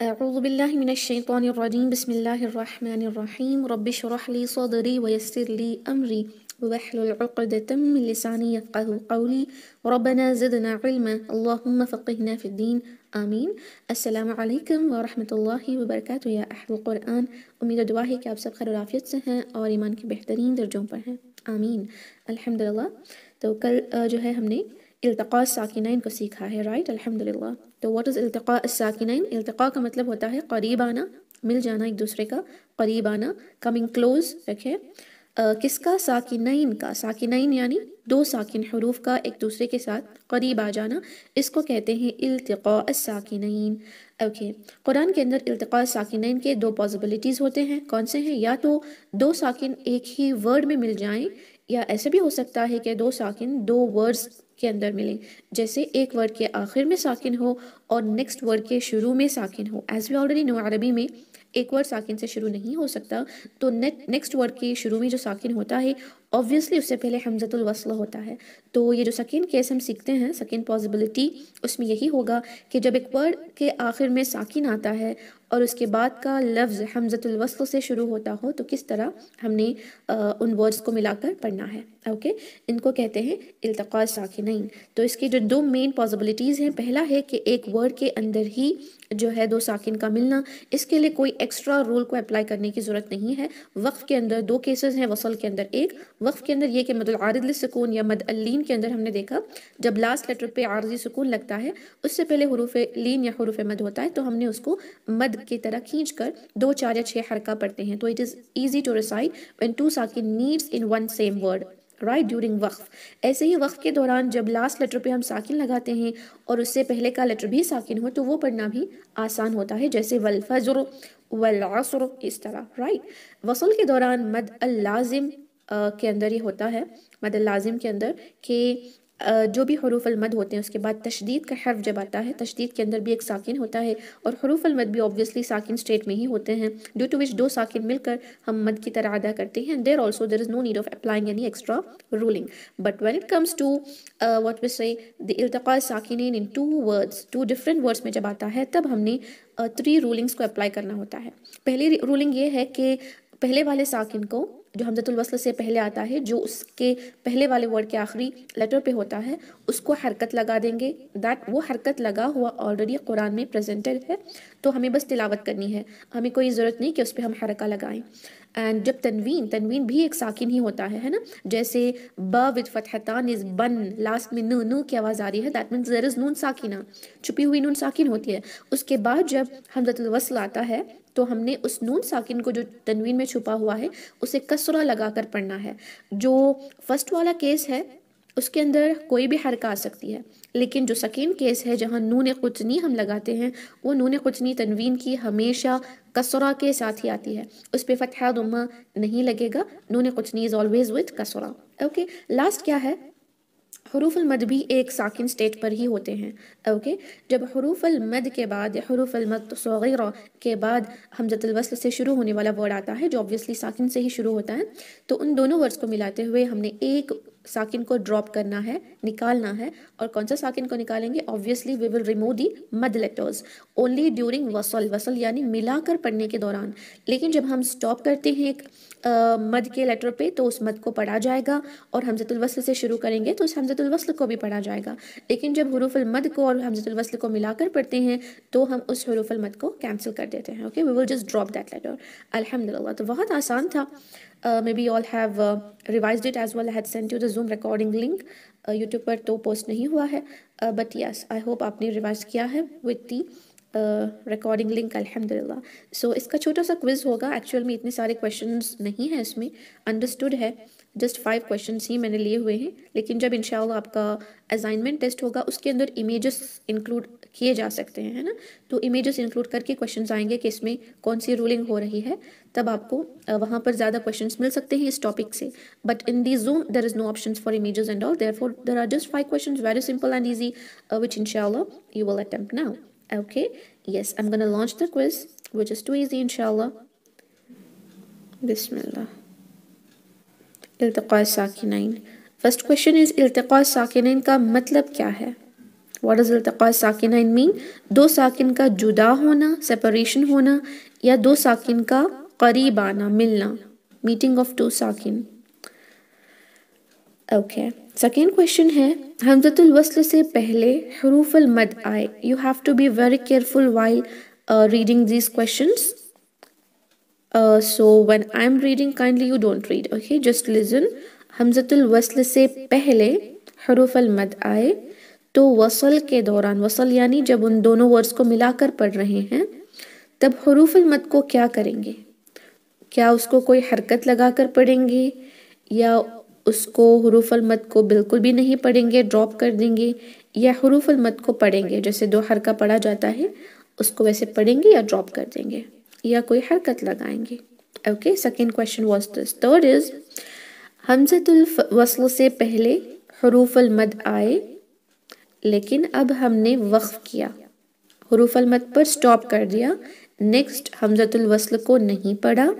أعوذ بالله من الشيطان الرجيم بسم الله الرحمن الرحيم رب اشرح لي صدري ويسر لي أمري واحلل عقدة من لساني يفقه قولي ربنا زدنا علما اللهم فقهنا في الدين آمين السلام عليكم ورحمة الله وبركاته يا اہل القرآن أمير دواهي كاب ہے کہ سب خیر و عافیت سے ہیں اور ایمان کے بہترین درجوں پر ہیں آمین الحمدللہ تو کل آه، جو ہے ہم نے التقاء کو سیکھا ہے तो what is अल्तका साकिन अल्तका का मतलब होता है करीब आना मिल जाना एक दूसरे का करीब आना कमिंग क्लोज रखें किसका साकिन का साकिन यानी दो साकिन हरूफ का एक दूसरे के साथ करीब आ जाना इसको कहते हैं अल्तका साकिन ओके कुरान के अंदर अल्तका साकिन के दो पॉसिबिलिटीज़ होते हैं कौन से हैं या तो दो साकिन एक ही वर्ड में मिल जाएं या ऐसे भी हो सकता है कि दो साकिन दो वर्ड्स के अंदर मिलें जैसे एक वर्ड के आखिर में साकिन हो और नेक्स्ट वर्ड के शुरू में साकिन हो एज वी ऑलरेडी नो अरबी में एक वर्ड साकिन से शुरू नहीं हो सकता तो नेक्स्ट वर्ड के शुरू में जो साकिन होता है ऑब्वियसली उससे पहले वसल होता है तो ये जो सेकेंड केस हम सीखते हैं सेकेंड पॉसिबिलिटी उसमें यही होगा कि जब एक वर्ड के आखिर में साकिन आता है और उसके बाद का लफ्ज़ वसल से शुरू होता हो तो किस तरह हमने आ, उन वर्ड्स को मिलाकर पढ़ना है ओके इनको कहते हैं अल्तक़ा साकिन तो इसके जो दो मेन पॉसिबिलिटीज़ हैं पहला है कि एक वर्ड के अंदर ही जो है दो साकिन का मिलना इसके लिए कोई एक्स्ट्रा रूल को अप्लाई करने की ज़रूरत नहीं है वक्त के अंदर दो केसेस हैं वसल के अंदर एक वक्फ के अंदर ये कि मदुलआरद सुकून या मद अलीन के अंदर हमने देखा जब लास्ट लेटर पे आरजी सुकून लगता है उससे पहले हरूफ लीन या हरूफ मद होता है तो हमने उसको मद की तरह खींच कर दो चार या छः हरका पढ़ते हैं तो it is easy to recite one two साकिन needs in one same word right during वक्फ ऐसे ही वक्फ के दौरान जब लास्ट लेटर पे हम साकिन लगाते हैं और उससे पहले का लेटर भी साकिन हो तो वो पढ़ना भी आसान होता है जैसे वलफजर वलासर इस तरह राइट वसल के दौरान मद लाजिम के अंदर ये होता है मद लाजिम के अंदर कि जो भी हरूफ अलमद होते हैं उसके बाद तशदीद का हर्फ जब आता है तशदीद के अंदर भी एक साकिन होता है और हरूफ अलमद भी ऑब्वियसली साकिन स्टेट में ही होते हैं ड्यू टू विच दो साकिन मिलकर हम मद की तरह अदा करते हैं there also there is no need of applying any extra ruling but when it comes to what we say साकिन in two words two different words में जब आता है तब हमने थ्री रूलिंग्स को अप्लाई करना होता है पहली रूलिंग ये है कि पहले वाले साकिन को जो वसल से पहले आता है जो उसके पहले वाले वर्ड के आखिरी लेटर पे होता है उसको हरकत लगा देंगे दैट वो हरकत लगा हुआ ऑलरेडी कुरान में प्रेजेंटेड है तो हमें बस तिलावत करनी है हमें कोई ज़रूरत नहीं कि उस पर हम हरका लगाएं एंड जब तनवीन तनवीन भी एक साकिन ही होता है है ना जैसे ब विद फतहतान इज़ बन लास्ट में नू नू की आवाज़ आ रही है दैट मीन देर इज़ नून साकिना छुपी हुई नून साकिन होती है उसके बाद जब हमजतुलवसल आता है तो हमने उस नून साकिन को जो तनवीन में छुपा हुआ है उसे कसरा लगा कर पढ़ना है जो फर्स्ट वाला केस है उसके अंदर कोई भी हरक़ आ सकती है लेकिन जो सकीन केस है जहाँ नून कुचनी हम लगाते हैं वो नून कुचनी तनवीन की हमेशा कसरा के साथ ही आती है उस पर फतहद उमा नहीं लगेगा नून कुचनी इज़ ऑलवेज़ विथ कसरा ओके लास्ट क्या है हरूफ अलमद भी एक साकिन स्टेट पर ही होते हैं ओके जब हरूफ अलमद के बाद हरूफ अलमद सग़ीरा के बाद हमजतलवसल से शुरू होने वाला वर्ड आता है जो ऑब्वियसली साकिन से ही शुरू होता है तो उन दोनों वर्ड्स को मिलाते हुए हमने एक साकिन को ड्रॉप करना है निकालना है और कौन सा साकिन को निकालेंगे obviously we will remove the मद लेटर्स ओनली ड्यूरिंग वसल वसल यानी मिलाकर पढ़ने के दौरान लेकिन जब हम स्टॉप करते हैं एक मद के लेटर पे तो उस मद को पढ़ा जाएगा और हमजतुलवसल से शुरू करेंगे तो उस हमजतुलवसल को भी पढ़ा जाएगा लेकिन जब हरूफल मद को और हमजतुलवसल को मिलाकर पढ़ते हैं तो हम उस हरूफल मद को कैंसिल कर देते हैं okay we will just drop that letter अलहमदिल्ला तो बहुत आसान था Uh, maybe you all have uh, revised it as well. I had sent you the Zoom recording link. Uh, YouTube post nahi hua hai uh, but yes i hope aapne revise kiya hai with the uh, recording link अल्हम्दुलिल्लाह so इसका छोटा सा quiz होगा actual में इतने सारे questions नहीं हैं इसमें अंडरस्टूड है जस्ट फाइव क्वेश्चंस ही मैंने लिए हुए हैं लेकिन जब इनशाला आपका असाइनमेंट टेस्ट होगा उसके अंदर इमेजेस इंक्लूड किए जा सकते हैं है ना तो इमेजेस इंक्लूड करके क्वेश्चन आएंगे कि इसमें कौन सी रूलिंग हो रही है तब आपको वहाँ पर ज़्यादा क्वेश्चन मिल सकते हैं इस टॉपिक से but in the Zoom there is no option for image and all there for there are just five question very simple and easy which इनशाला you will attempt okay okay Yes, I'm gonna launch the quiz, which is too easy inshallah. Bismillah. Iltiqa sakinain. First question is iltiqa sakinain का मतलब क्या है What does iltiqa sakinain mean? do sakin ka juda hona separation hona ya do sakin ka qareeb aana milna meeting of two sakin okay. Second question है हमजतुल वस्ल से पहले हरूफल मद आए you have to be very careful while reading these question so one I am reading kindly you don't read okay just listen हमजतुल से पहले हरूफल मद आए तो वसल के दौरान वसल यानी जब उन दोनों वर्ड्स को मिलाकर पढ़ रहे हैं तब हरूफल मद को क्या करेंगे क्या उसको कोई हरकत लगाकर पढ़ेंगे या उसको हरूफलमत को बिल्कुल भी नहीं पढ़ेंगे ड्रॉप कर देंगे या हरूफलमत को पढ़ेंगे जैसे दो हरका पढ़ा जाता है उसको वैसे पढ़ेंगे या ड्रॉप कर देंगे या कोई हरकत लगाएंगे okay second question was this third is हमजतुल वसल से पहले अलमत आए लेकिन अब हमने वक्फ किया हरूफलमत पर स्टॉप कर दिया नेक्स्ट हमजतुल वसल को नहीं पढ़ा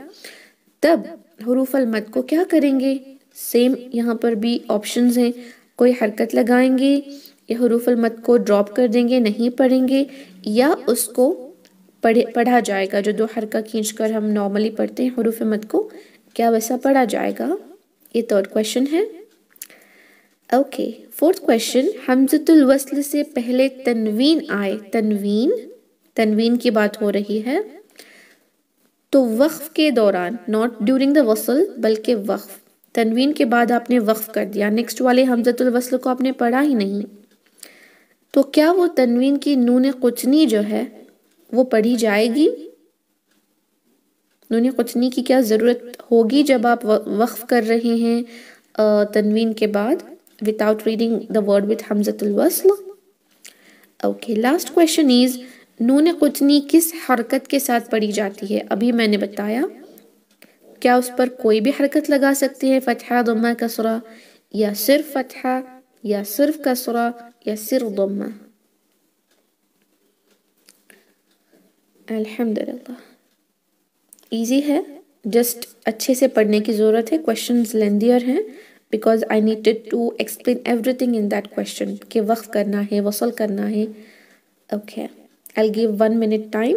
तब हरूफलमत को क्या करेंगे सेम यहाँ पर भी ऑप्शन हैं कोई हरकत लगाएंगे या हरूफलमत को ड्रॉप कर देंगे नहीं पढ़ेंगे या उसको पढ़े पढ़ा जाएगा जो दो हरका खींच कर हम नॉर्मली पढ़ते हैं हरूफ मत को क्या वैसा पढ़ा जाएगा ये थर्ड क्वेश्चन है ओके फोर्थ क्वेश्चन हमजतुलवसल से पहले तनवीन आए तनवीन तनवीन की बात हो रही है तो वक्फ के दौरान नॉट ड्यूरिंग द वसल बल्कि वक्फ तनवीन के बाद आपने वक्फ़ कर दिया नेक्स्ट वाले हमजतुलवसल को आपने पढ़ा ही नहीं तो क्या वो तनवीन की नून कुचनी जो है वो पढ़ी जाएगी नून कुचनी की क्या ज़रूरत होगी जब आप वक्फ़ कर रहे हैं तनवीन के बाद without reading the word with हमजतुलवसल ओके लास्ट क्वेश्चन इज़ नून कुचनी किस हरकत के साथ पढ़ी जाती है अभी मैंने बताया क्या उस पर कोई भी हरकत लगा सकते हैं फतहा दुमा कसरा या सिर्फ फतहा या सिर्फ कसरा या सिर्फ दम्मा अल्हम्दुलिल्लाह इजी है जस्ट अच्छे से पढ़ने की ज़रूरत है क्वेश्चन लेंदियर हैं because I need to explain everything in that question के वक्त करना है वसल करना है okay I give one minute time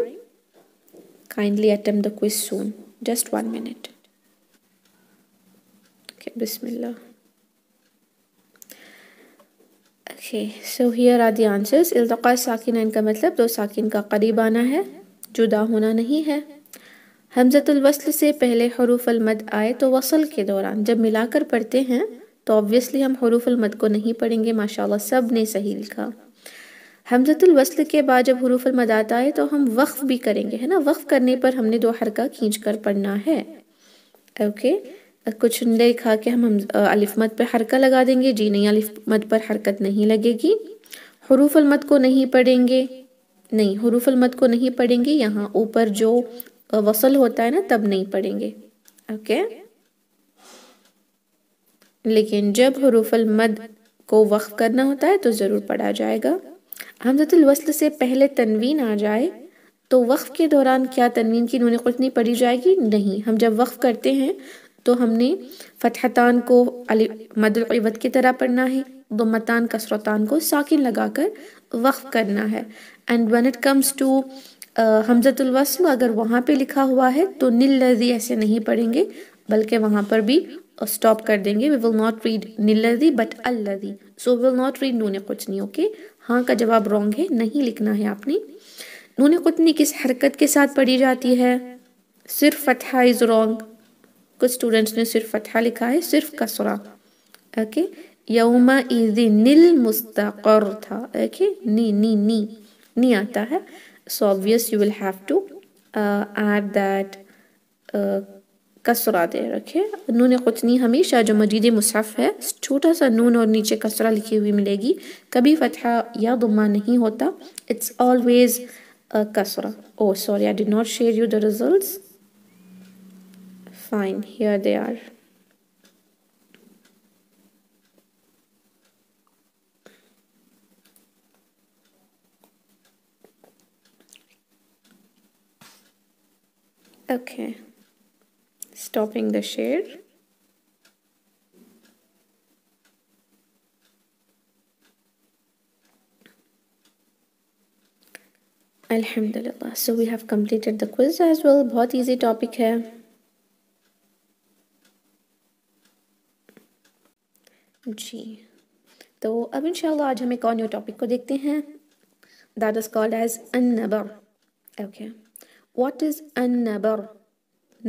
kindly attempt the quiz soon just one minute okay bismillah okay so here are the answers iltaqa sakinain ka matlab do sakin ka qareeb aana hai जुदा होना नहीं है हमजतुल वस्ल से पहले हरूफ अलमद आए तो वसल के दौरान जब मिलाकर पढ़ते हैं तो ऑब्वियसली हम हरूफ अलमद को नहीं पढ़ेंगे माशाल्लाह सब ने सही लिखा हमजतुल वस्ल के बाद जब हरूफ अलमद आता है तो हम वक्फ भी करेंगे है ना वक्फ करने पर हमने दो हरका खींच कर पढ़ना है ओके okay? कुछ नहीं खा के हम, अलिफ मत पर हरका लगा देंगे जी नहीं अलिफ मत पर हरकत नहीं लगेगी हरूफ अलमत को नहीं पढ़ेंगे नहीं हरूफ अलमत को नहीं पढ़ेंगे यहाँ ऊपर जो वसल होता है ना तब नहीं पढ़ेंगे ओके लेकिन जब हरूफ अलमद को वक्फ करना होता है तो ज़रूर पढ़ा जाएगा हमजतुलवसल से पहले तनवीन आ जाए तो वक्फ के दौरान क्या तनवीन की नून कुछ नहीं पढ़ी जाएगी नहीं हम जब वक्फ करते हैं तो हमने फतहतान को मदत की तरह पढ़ना है दो मतान कसरतान को साकिन लगाकर वक्फ करना है and one it comes to हमजतुलवस अगर वहाँ पे लिखा हुआ है तो नील लजी ऐसे नहीं पढ़ेंगे बल्कि वहाँ पर भी स्टॉप कर देंगे वी विल नॉट रीड नील लजी बट अल लर्जी सो विल नॉट रीड नून नहीं ओके हाँ का जवाब रॉन्ग है नहीं लिखना है आपने नून कुतनी किस हरकत के साथ पढ़ी जाती है सिर्फ फतहा इज़ रॉन्ग कुछ स्टूडेंट्स ने सिर्फ फतहा लिखा है सिर्फ कसरा ओके यौमा इजी नील मुस्तकर था ओके नी नी नी नी आता है so obvious you will have to add that कसरा दे रखे नून कुतनी हमेशा जो मजीद मुसफ़ है छोटा सा नून और नीचे कसरा लिखी हुई मिलेगी कभी फतः या दुमा नहीं होता इट्स ऑलवेज uh, कसरा oh sorry I did not share you the results fine here they are okay stopping the share Alhamdulillah. So we have completed the quiz as well. Both easy topic here. जी तो अब इन आज हम एक और new topic को देखते हैं दैट इज़ कॉल्ड एज अन नबर ओके वॉट इज़ अन नबर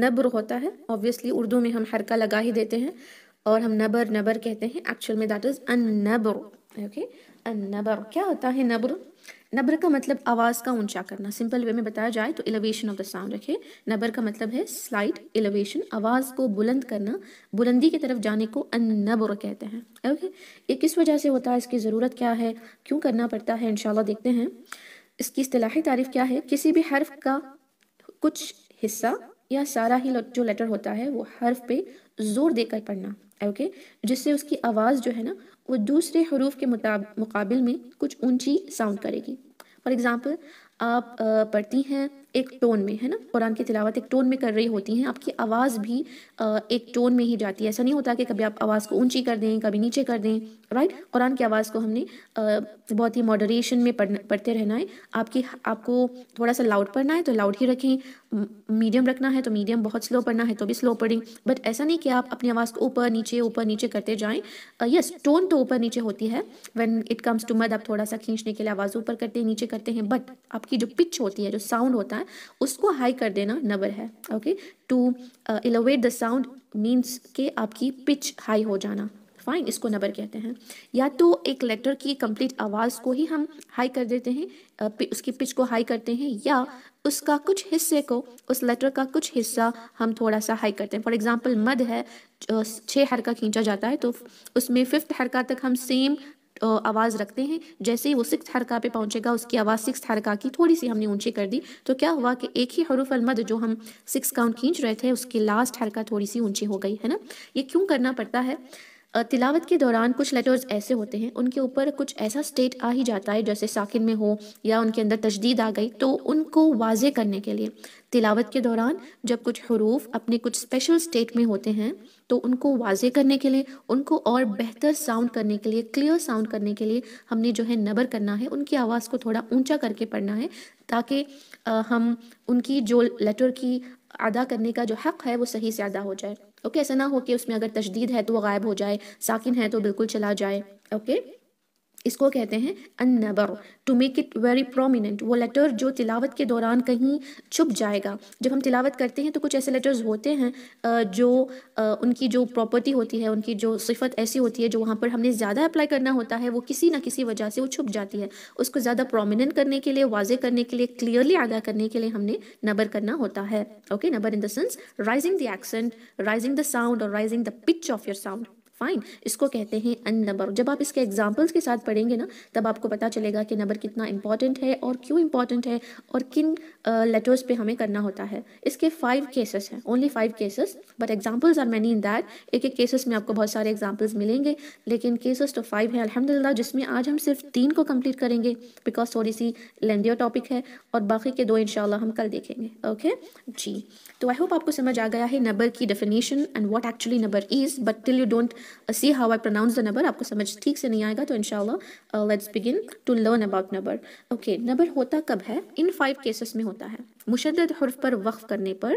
नब्र होता है ऑब्वियसली उर्दू में हम हरका लगा ही देते हैं और हम नबर नबर कहते हैं एक्चुअल में दैट इज़ अन नबर ओके नबर क्या होता है नब्र नब्र का मतलब आवाज़ का ऊंचा करना सिंपल वे में बताया जाए तो एलिवेशन ऑफ द साउंड रखे नबर का मतलब है स्लाइट एलिवेशन आवाज़ को बुलंद करना बुलंदी की तरफ जाने को अनबर कहते हैं ओके ये किस वजह से होता है इसकी ज़रूरत क्या है क्यों करना पड़ता है इनशाला देखते हैं इसकी असलाही तारीफ क्या है किसी भी हर्फ का कुछ हिस्सा या सारा ही जो लेटर होता है वो हर्फ पे ज़ोर देकर पढ़ना ओके जिससे उसकी आवाज़ जो है ना वो दूसरे हरूफ के मुकाबले में कुछ ऊंची साउंड करेगी फॉर एग्ज़ाम्पल आप पढ़ती हैं एक टोन में है ना कुरान की तिलावत एक टोन में कर रही होती हैं आपकी आवाज़ भी एक टोन में ही जाती है ऐसा नहीं होता कि कभी आप आवाज़ को ऊंची कर दें कभी नीचे कर दें राइट कुरान की आवाज़ को हमने बहुत ही मॉडरेशन में पढ़ते रहना है आपकी आपको थोड़ा सा लाउड पढ़ना है तो लाउड ही रखें मीडियम रखना है तो मीडियम बहुत स्लो पढ़ना है तो भी स्लो पढ़ें बट ऐसा नहीं कि आप अपनी आवाज़ को ऊपर नीचे ऊपर नीचे करते जाएँ यस टोन तो ऊपर नीचे होती है वेन इट कम्स टू मद आप थोड़ा सा खींचने के लिए आवाज़ ऊपर करते हैं नीचे करते हैं बट आपकी जो पिच होती है जो साउंड होता है है उसको हाई कर देना नबर है okay to elevate the sound means के आपकी पिच हाई हो जाना फाइन इसको नबर कहते हैं या तो एक लेटर की कंप्लीट आवाज़ को ही हम हाई कर देते हैं uh, उसकी पिच को हाई करते हैं या उसका कुछ हिस्से को उस लेटर का कुछ हिस्सा हम थोड़ा सा हाई करते हैं फॉर एग्जांपल मद है छः हरका खींचा जाता है तो उसमें फिफ्थ हरका तक हम सेम आवाज़ रखते हैं जैसे ही वो सिक्स हरका पे पहुँचेगा उसकी आवाज़ सिक्स हरका की थोड़ी सी हमने ऊंची कर दी तो क्या हुआ कि एक ही हरूफ अलमद जो हम सिक्स काउंट खींच रहे थे उसकी लास्ट हरका थोड़ी सी ऊंची हो गई है ना ये क्यों करना पड़ता है तिलावत के दौरान कुछ लेटर्स ऐसे होते हैं उनके ऊपर कुछ ऐसा स्टेट आ ही जाता है जैसे साकिन में हो या उनके अंदर तजदीद आ गई तो उनको वाजे करने के लिए तिलावत के दौरान जब कुछ हरूफ अपने कुछ स्पेशल स्टेट में होते हैं तो उनको वाजे करने के लिए उनको और बेहतर साउंड करने के लिए क्लियर साउंड करने के लिए हमने जो है नबर करना है उनकी आवाज़ को थोड़ा ऊँचा करके पढ़ना है ताकि हम उनकी जो लेटर की अदा करने का जो हक़ है वो सही से अदा हो जाए ओके ऐसा ना हो कि उसमें अगर तशदीद है तो वो गायब हो जाए साकिन है तो बिल्कुल चला जाए ओके इसको कहते हैं नबर to make it very prominent वो लेटर जो तिलावत के दौरान कहीं छुप जाएगा जब हम तिलावत करते हैं तो कुछ ऐसे लेटर्स होते हैं जो उनकी जो प्रॉपर्टी होती है उनकी जो सिफत ऐसी होती है जो वहाँ पर हमने ज़्यादा अप्लाई करना होता है वो किसी ना किसी वजह से वो छुप जाती है उसको ज़्यादा प्रोमिनेंट करने के लिए वाजे करने के लिए क्लियरली अदा करने के लिए हमने नबर करना होता है ओके नबर in the sense rising the accent rising the sound और rising the pitch of your sound fine इसको कहते हैं अन नंबर जब आप इसके एग्जाम्पल्स के साथ पढ़ेंगे ना तब आपको पता चलेगा कि नंबर कितना इंपॉर्टेंट है और क्यों इंपॉर्टेंट है और किन लेटर्स uh, पे हमें करना होता है इसके फाइव केसेस हैं only five cases but examples are many in that एक एक केसेस में आपको बहुत सारे एग्जाम्पल्स मिलेंगे लेकिन केसेस तो फाइव हैं अलहमदिल्ला जिसमें आज हम सिर्फ तीन को कम्प्लीट करेंगे बिकॉज थोड़ी सी लेंदियो टॉपिक है और बाकी के दो इन हम कल देखेंगे ओके okay? जी तो आई होप आपको समझ आ गया है नंबर की डेफिनेशन एंड वॉट एक्चुअली नंबर is but till you don't see how I pronounce the नंबर आपको समझ ठीक से नहीं आएगा तो इनशाला let's begin to learn about नंबर ओके नंबर होता कब है इन फाइव केसेस में होता है मुशद हर्फ पर वक्फ करने पर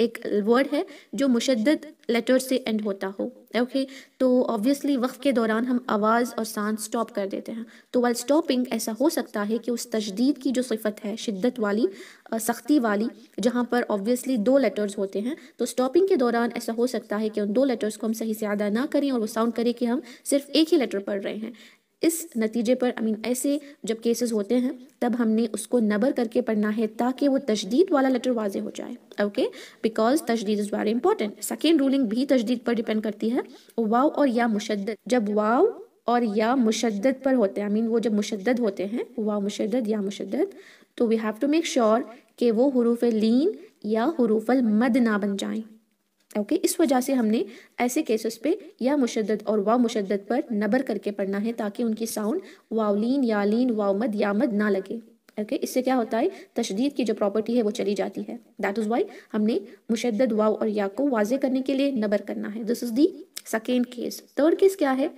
एक वर्ड है जो मुशद लेटर से एंड होता हो ओके okay? तो ऑब्वियसली वक्त के दौरान हम आवाज़ और सांस स्टॉप कर देते हैं तो वाल स्टॉपिंग ऐसा हो सकता है कि उस तशदीद की जो सिफत है शिद्दत वाली सख्ती वाली जहाँ पर ऑब्वियसली दो लेटर्स होते हैं तो स्टॉपिंग के दौरान ऐसा हो सकता है कि उन दो लेटर्स को हम सही से अदा ना करें और वो साउंड करें कि हम सिर्फ एक ही लेटर पढ़ रहे हैं इस नतीजे पर आई मीन ऐसे जब केसेस होते हैं तब हमने उसको नबर करके पढ़ना है ताकि वो तशदीद वाला लेटर वाज हो जाए ओके बिकॉज तशदीद is very important second ruling भी तशदीद पर डिपेंड करती है वाव और या मुशद जब वाव और या मुशद पर होते हैं आई मीन वो जब मुशद होते हैं वाव मुशद या मुशद तो we have to make sure कि वो हरूफ लीन या हरूफ मद ना बन जाएँ ओके इस वजह से हमने ऐसे केसेस पे या मुशद्दत और वाव मुशद्दत पर नबर करके पढ़ना है ताकि उनकी साउंड वावलीन यालीन वावमद यामद ना लगे ओके इससे क्या होता है तशदीद की जो प्रॉपर्टी है वो चली जाती है दैट इज़ वाई हमने मुशद वाव और या को वाजे करने के लिए नबर करना है this is the second case third case क्या है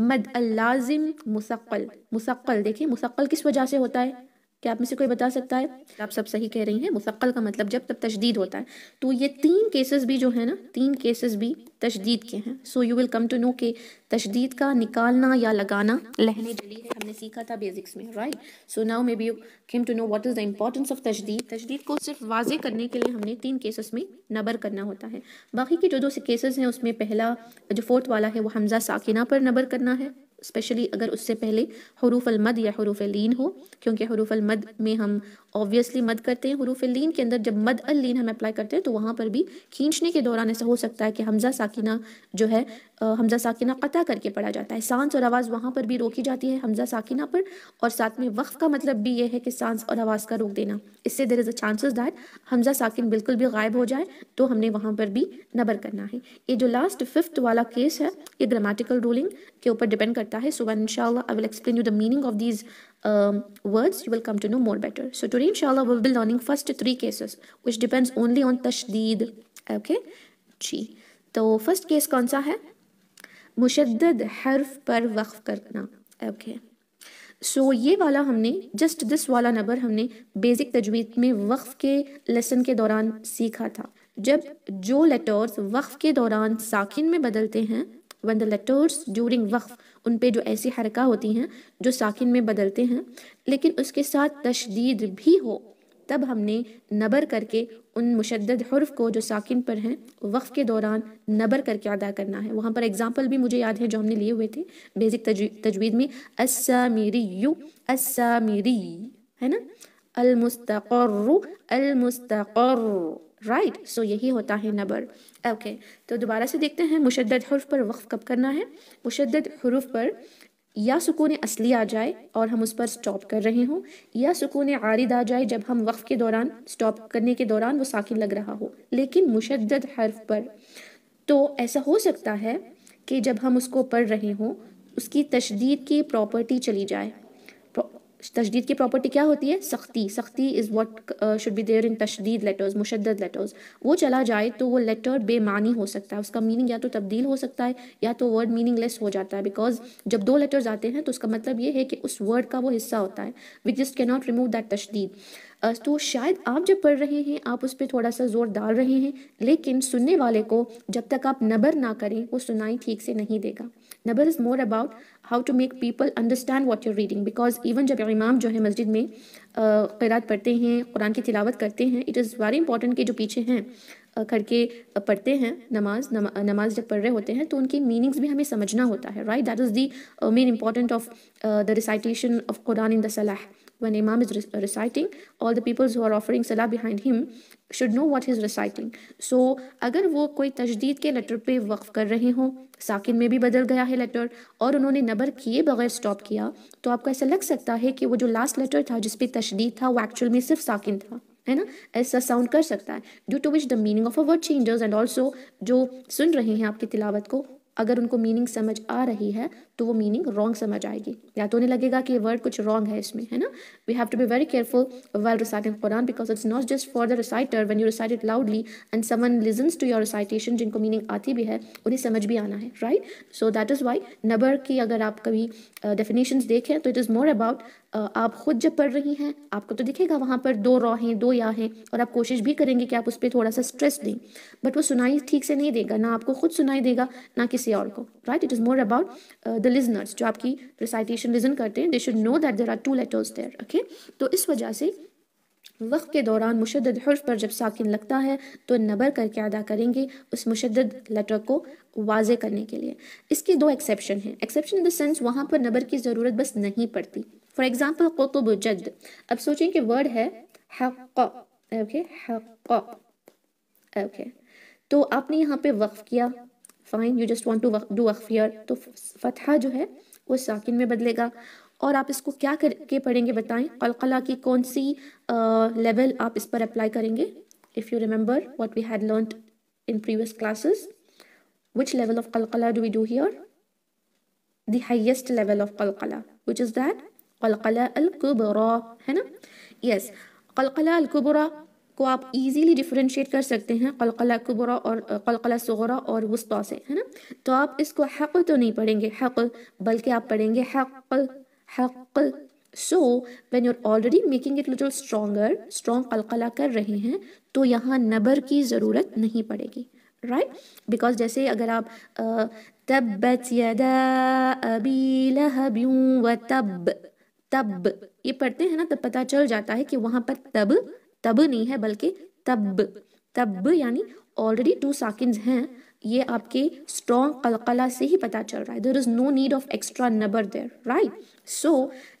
मद अल्लाजिम मुसक्ल मुसक्ल देखिए मुसक्ल किस वजह से होता है क्या आप में से कोई बता सकता है आप सब सही कह रही हैं मुसक्ल का मतलब जब तब तशदीद होता है तो ये तीन केसेस भी जो है ना तीन केसेस भी तशदीद के हैं so you will come to know के तशदीद का निकालना या लगाना लहने जली है हमने सीखा था बेसिक्स में right so now maybe you came to know what is the importance of तशदीद तशदीद को सिर्फ वाजे करने के लिए हमने तीन केसेस में नबर करना होता है बाकी के जो दो केसेज हैं उसमें पहला जो फोर्थ वाला है वो हमजा साकिना पर नबर करना है स्पेशली अगर उससे पहले हरूफ अलमद या हरूफ लीन हो क्योंकि हरूफ अलमद में हम ऑब्वियसली मद करते हैं हरूफ लीन के अंदर जब मद अल लीन हम अप्लाई करते हैं तो वहाँ पर भी खींचने के दौरान ऐसा हो सकता है कि हमजा साकिना जो है हमजा साकिना कता करके पढ़ा जाता है सांस और आवाज़ वहाँ पर भी रोकी जाती है हमजा साकिना पर और साथ में वक्फ का मतलब भी ये है कि सांस और आवाज़ का रोक देना इससे there is a chances that हमजा साकिन बिल्कुल भी गायब हो जाए तो हमने वहाँ पर भी नबर करना है ये जो लास्ट फिफ्थ वाला केस है ये ग्रामेटिकल रूलिंग के ऊपर डिपेंड करता है so one in I will explain you the meaning of these um, words, you will come to know more better. So today, inshallah, we will be learning first three cases, which depends only on tashdeed. Okay, ji तो first case kaun sa hai mushaddad harf par waqf karna okay. So so, ये वाला हमने just this वाला नंबर हमने basic तजवीज में वक्फ के लेसन के दौरान सीखा था जब जो लेटर्स वक्फ के दौरान साकिन में बदलते हैं वन द लेटर्स ड्यूरिंग वक्फ उन पर जो ऐसी हरका होती हैं जो साकिन में बदलते हैं लेकिन उसके साथ तशदीद भी हो तब हमने नबर करके उन मुशद हर्फ को जो साकिन पर हैं वक्फ़ के दौरान नबर करके अदा करना है वहाँ पर एग्ज़ाम्पल भी मुझे याद है जो हमने लिए हुए थे बेसिक तजवीद में असा मेरी यू असा मेरी है ना अलमुस्तर्र अलमुस्तर्र राइट सो यही होता है नबर ओके okay, तो दोबारा से देखते हैं मुशद हरूफ पर वक्फ कब करना है मुशद हरूफ पर या सुकून असली आ जाए और हम उस पर स्टॉप कर रहे हों या सुकून आरिद आ जाए जब हम वक्फ के दौरान स्टॉप करने के दौरान वो साकिन लग रहा हो लेकिन मुशद हर्फ पर तो ऐसा हो सकता है कि जब हम उसको पढ़ रहे हों उसकी तशदीद की प्रॉपर्टी चली जाए तशदीद की प्रॉपर्टी क्या होती है सख्ती सख्ती is what should be there in तशदीद लेटर्स मुशद लेटर्स वो चला जाए तो वो लेटर बेमानी हो सकता है उसका मीनिंग या तो तब्दील हो सकता है या तो वर्ड लेस हो जाता है बिकॉज जब दो लेटर्स आते हैं तो उसका मतलब ये है कि उस वर्ड का वो हिस्सा होता है which just can not remove that तशदीद uh, तो शायद आप जब पढ़ रहे हैं आप उस पर थोड़ा सा ज़ोर डाल रहे हैं लेकिन सुनने वाले को जब तक आप नबर ना करें वो सुनाई ठीक से नहीं देगा नबर is more about how to make people understand what your reading because even जब इमाम जो है मस्जिद में करात पढ़ते हैं कुरान की तिलावत करते हैं इट इज़ वेरी इंपॉर्टेंट कि जो पीछे हैं करके के पढ़ते हैं नमाज नमा, नमाज जब पढ़ रहे होते हैं तो उनकी मीनिंग्स भी हमें समझना होता है right that is the main important of the recitation of Quran in the सलाह When Imam is reciting, all the people who are offering salah behind him should know what he is reciting. So, agar wo koi tajdeed ke letter pe waqf kar rahe ho साकिन में भी बदल गया है letter और उन्होंने नबर किए बगैर स्टॉप किया तो आपको ऐसा लग सकता है कि वो जो लास्ट लेटर था जिस पे तशदीद था वो एक्चुअल में सिर्फ साकिन था है ना ऐसा साउंड कर सकता है due to which the meaning of a word changes and also जो सुन रहे हैं आपकी तिलावत को अगर उनको मीनिंग समझ आ रही है तो वो मीनिंग रॉन्ग समझ आएगी या तो उन्हें लगेगा कि ये वर्ड कुछ रॉन्ग है इसमें है ना we have to be very careful well reciting Quran because it's not just for the reciter when you recite it loudly and someone listens to your recitation जिनको मीनिंग आती भी है उन्हें समझ भी आना है right so that is why नबर की अगर आप कभी डेफिनेशन देखें तो इट इज़ मोर अबाउट आप खुद जब पढ़ रही हैं आपको तो दिखेगा वहाँ पर दो रॉ हैं दो या हैं और आप कोशिश भी करेंगे कि आप उस पर थोड़ा सा स्ट्रेस दें बट वो सुनाई ठीक से नहीं देगा ना आपको खुद सुनाई देगा ना किसी और को right it is more about the listeners जो आपकी रिसाइटेशन लिजन करते हैं they should know that there are two letters there okay तो इस वजह से वक्त के दौरान मुशद हर्फ पर जब साकिन लगता है तो नबर करके अदा करेंगे उस मुशद लेटर को वाजे करने के लिए इसके दो एक्सेप्शन हैं एक्सेप्शन इन द सेंस वहाँ पर नबर की ज़रूरत बस नहीं पड़ती फॉर एग्जाम्पल कुतुब जद अब सोचें कि वर्ड है हक ओके ओके तो आपने यहाँ पे वक्फ किया fine you just want to do वक्फियर तो फतहा जो है वो साकिन में बदलेगा और आप इसको क्या करके पढ़ेंगे बताएं कलकला की कौन सी लेवल आप इस पर अप्लाई करेंगे if you remember what we had learn in previous classes which level of कलकला do we do here the highest level of कलकला विच इज़ दैट कलकला अलकुबरा है ना यस कलकला अलकुबरा को आप इजीली डिफ्रेंशिएट कर सकते हैं कलकला कुबरा और कलकला सगरा और वस्ता से है ना तो आप इसको हक तो नहीं पढ़ेंगे हक बल्कि आप पढ़ेंगे हक हक so when you're already making it little stronger strong कलकला कर रहे हैं तो यहाँ नबर की ज़रूरत नहीं पड़ेगी राइट right? बिकॉज जैसे अगर आप तब्बत यदा अबी लहब व तब तब ये पढ़ते हैं ना तब पता चल जाता है कि वहां पर तब तब नहीं है बल्कि तब तब यानी ऑलरेडी टू साकिन्स हैं ये आपके स्ट्रॉन्ग कलकला से ही पता चल रहा है there is no need of extra नबर देर राइट सो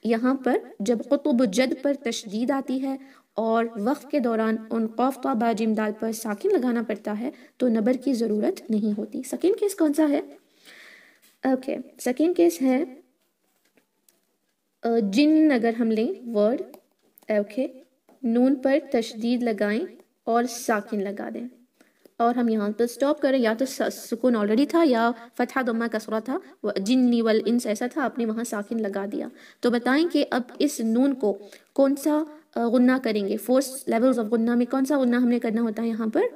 यहाँ पर जब कुतुब जद पर तशदीद आती है और वक्त के दौरान उन कौफ तबा तो जिमदाल पर साकिन लगाना पड़ता है तो नबर की ज़रूरत नहीं होती सेकेंड केस कौन सा है ओके सेकेंड केस है जिन अगर हम लें वर्ड ओके नून पर तशदीद लगाएं और साकिन लगा दें और हम यहाँ पर तो स्टॉप करें या तो सुकून ऑलरेडी था या फतहा गम्मा कसरा था जिन्नी वल इंस ऐसा था आपने वहाँ साकिन लगा दिया तो बताएं कि अब इस नून को कौन सा गुन्ना करेंगे फोर्स लेवल्स ऑफ गुन्ना में कौन सा गुन्ना हमने करना होता है यहाँ पर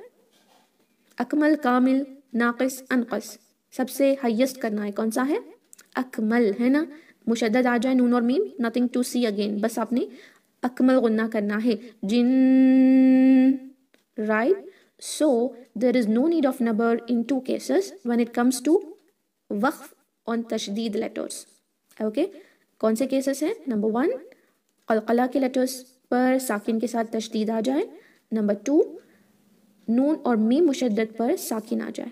अकमल कामिल नाकस अनकस सबसे हाइस्ट करना है कौन सा है अकमल है ना मुशद आ जाए नून और मीम नथिंग टू सी अगेन बस आपने अकमल गुन्ना करना है जिन right so there is no need of नंबर in two cases one it comes to वक्फ ऑन तशदीद लेटर्स ओके कौन से केसेस हैं नंबर वन अलकला के लेटर्स पर साकिन के साथ तशदीद आ जाए नंबर टू नून और मी मुशद्दत पर साकिन आ जाए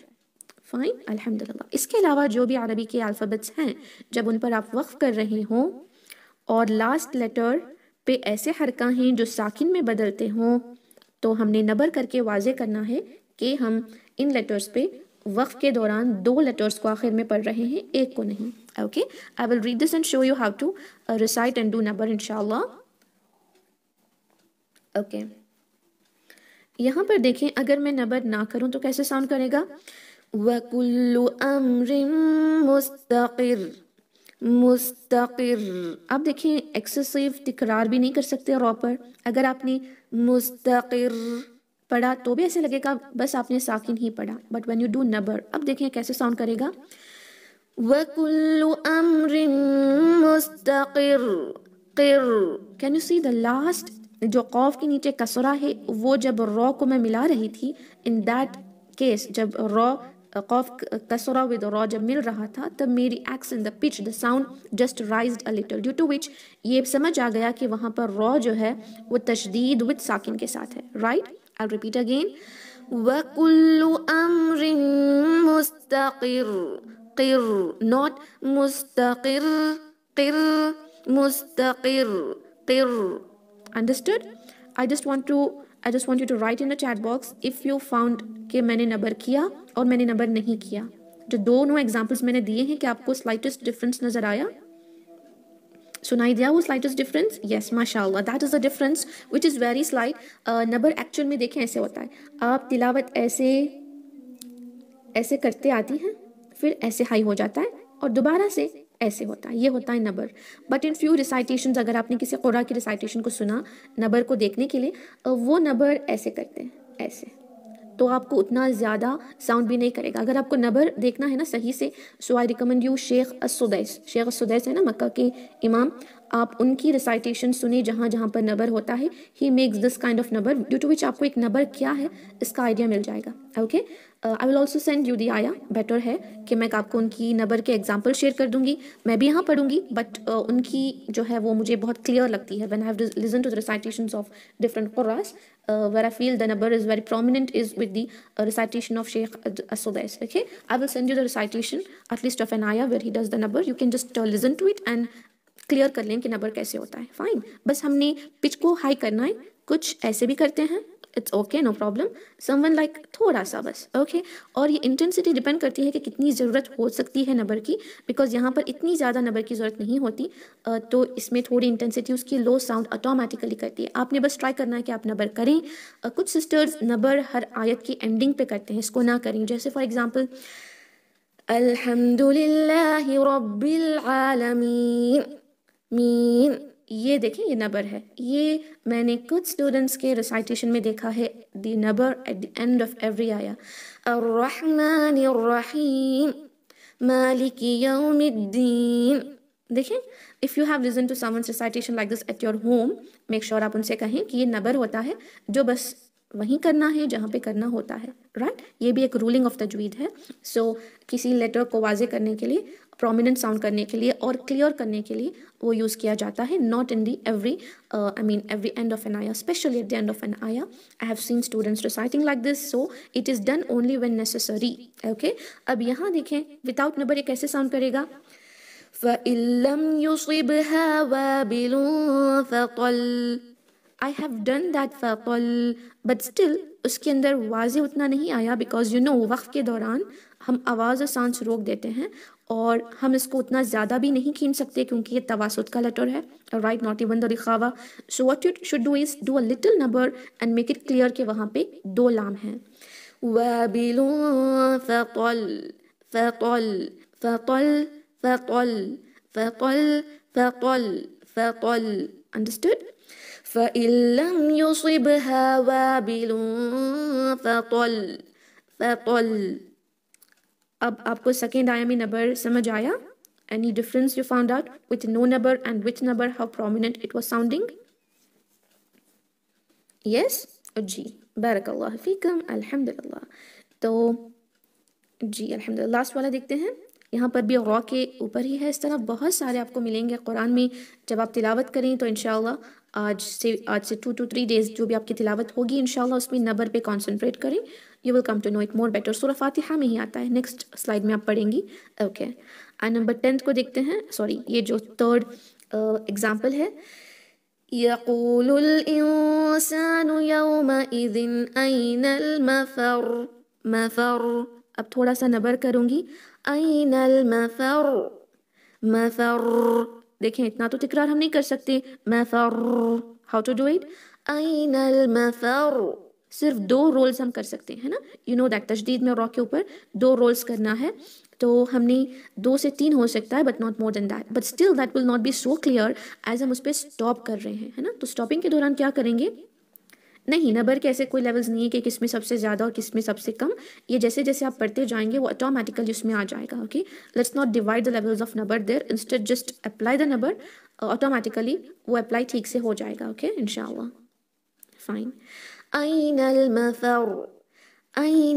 फ़ाइन अल्हम्दुलिल्लाह इसके अलावा जो भी अरबी के अल्फ़ाबेट्स हैं जब उन पर आप वक्फ़ कर रहे हों और लास्ट लेटर पे ऐसे हरका हैं जो साकिन में बदलते हों तो हमने नबर करके वाजे करना है कि हम इन लेटर्स पे वक्फ के दौरान दो लेटर्स को आखिर में पढ़ रहे हैं एक को नहीं okay I will read this and show you how to recite and do नबर इनशाला ओके यहाँ पर देखें अगर मैं नबर ना करूँ तो कैसे साउंड करेगा वकुल्लु अम्रिम मुस्तकिर मुस्तिर आप देखिए एक्सेसिव तकरार भी नहीं कर सकते रॉ पर अगर आपने मुस्तिर पढ़ा तो भी ऐसे लगेगा बस आपने साकिन ही पढ़ा बट व्हेन यू डू नबर अब देखें कैसे साउंड करेगा वकुल्लु अम्रिम मुस्तकिर किर can you see the last जो कौफ के नीचे कसरा है वो जब रॉ को मैं मिला रही थी इन दैट केस जब रॉ कॉफ कसरा विद रॉ जब मिल रहा था तब मेरी in the pitch the sound just rise a little due to which ये समझ आ गया कि वहाँ पर रॉ जो है वो तशदीद विद साकिन के साथ है राइट आई रिपीट अगेन वकुल्लु मुस्तकिर किर नॉट मुस्तकिर किर मुस्तकिर किर understood I just to I just want you to write in the chat box if you found के मैंने नंबर किया और मैंने नंबर नहीं किया जो दोनों एग्जाम्पल्स मैंने दिए हैं कि आपको स्लाइटेस्ट डिफरेंस नज़र आया सुनाई दिया वो स्लाइटेस्ट डिफरेंस यस माशा that is the difference which is very slight नंबर एक्चुअल में देखें ऐसे होता है आप तिलावत ऐसे ऐसे करते आती हैं फिर ऐसे हाई हो जाता है और दोबारा से ऐसे होता है ये होता है नबर बट इन फ्यू रिसाइटेशन अगर आपने किसी कुरा की रिसाइटेशन को सुना नबर को देखने के लिए वो नबर ऐसे करते हैं ऐसे तो आपको उतना ज़्यादा साउंड भी नहीं करेगा अगर आपको नबर देखना है ना सही से so I recommend you Sheikh As-Sudais Sheikh As-Sudais है ना मक्का के इमाम आप उनकी रिसाइटेशन सुने जहाँ जहाँ पर नबर होता है ही मेक्स दिस काइंड ऑफ नबर ड्यू टू विच आपको एक नबर क्या है इसका आइडिया मिल जाएगा okay I will also send you the आया बेटर है कि मैं आपको उनकी नबर के एग्जाम्पल शेयर कर दूंगी मैं भी यहाँ पढ़ूंगी बट uh, उनकी जो है वो मुझे बहुत क्लियर लगती है when I have listen to the recitation of different कुरास वेर आई फील द नबर is very prominent is with the recitation of Sheikh As-Sudais okay I will send you the recitation at least of an आया where he does the नबर you can just listen to it and clear कर लें कि number कैसे होता है fine बस हमने पिच को हाई करना है कुछ ऐसे भी करते हैं it's okay no problem someone like थोड़ा सा बस ओके okay? और ये इंटेंसिटी डिपेंड करती है कि कितनी ज़रूरत हो सकती है नंबर की बिकॉज यहाँ पर इतनी ज़्यादा नंबर की ज़रूरत नहीं होती तो इसमें थोड़ी इंटेंसिटी उसकी लो साउंड ऑटोमेटिकली करती है आपने बस ट्राई करना है कि आप नंबर करें कुछ सिस्टर्स नंबर हर आयत की एंडिंग पे करते हैं इसको ना करें जैसे फॉर एग्ज़ाम्पल अलहमदिल्ला मीन ये देखिए ये नबर है ये मैंने कुछ स्टूडेंट्स के रिसाइटेशन में देखा है द नबर at the end of every आया रहीम मालिक यौमिद्दीन देखिए if you have listen to someone's recitation like this at your home make sure आप उनसे कहें कि ये नबर होता है जो बस वहीं करना है जहाँ पे करना होता है राइट right? ये भी एक रूलिंग ऑफ तजवीद है सो so, किसी लेटर को वाजे करने के लिए प्रोमिनेंट साउंड करने के लिए और क्लियर करने के लिए वो यूज़ किया जाता है not in the every I mean every end of an आया specially at the end of an आया I have seen students reciting like this so it is done only when necessary okay अब यहाँ देखें without number ये कैसे sound करेगा फ़ इलम युसिबहा वाबिलूं फ़क़ल आई हैव डन दैट फल बट स्टिल उसके अंदर वाजे उतना नहीं आया बिकॉज यू नो वक्त के दौरान हम आवाज़ और सांस रोक देते हैं और हम इसको उतना ज़्यादा भी नहीं खींच सकते क्योंकि ये तवासुत का लेटर है राइट नॉट इवन द रिखावा so what you should do is do a little नंबर एंड मेक इट क्लियर कि वहाँ पे दो लाम हैं وبل فإن لم يصبها وابل فطل فطل अब आपको सेकेंड आयामी नंबर समझ आया any difference you found out with no number and with number how prominent it was sounding yes जी बारक अल्लाह फ़ीकम अल्हम्दुलिल्लाह तो जी अल्हम्दुलिल्लाह लास्ट वाला देखते हैं यहाँ पर भी गौ के ऊपर ही है इस तरह बहुत सारे आपको मिलेंगे कुरान में जब आप तिलावत करें तो इन आज से आज से टू टू थ्री डेज जो भी आपकी तिलावत होगी इन उसमें नबर पे कॉन्सेंट्रेट करें you will come to know it more better सूरह फातिहा में ही आता है नेक्स्ट स्लाइड में आप पढ़ेंगी ओके आ नंबर टेंथ को देखते हैं सॉरी ये जो थर्ड एग्जाम्पल uh, है يقول الإنسان يومئذ أين المفر مفر अब थोड़ा सा नबर करूँगी أين المفر मफर देखें इतना तो तकरार हम नहीं कर सकते मफर हाउ टू डू इट मफर सिर्फ दो रोल्स हम कर सकते हैं ना यू नो दैट तशदीद में रॉ के ऊपर दो रोल्स करना है तो हमने दो से तीन हो सकता है but not more than that but still that will not be so clear as हम उस पर स्टॉप कर रहे हैं है ना तो स्टॉपिंग के दौरान क्या करेंगे नहीं नंबर के ऐसे कोई लेवल्स नहीं है कि किस में सबसे ज़्यादा और किस में सबसे कम ये जैसे जैसे आप पढ़ते जाएंगे वो ऑटोमेटिकली उसमें आ जाएगा okay let's not divide the levels of नंबर there instead just apply the नंबर ऑटोमेटिकली वो अप्लाई ठीक से हो जाएगा okay in fine أين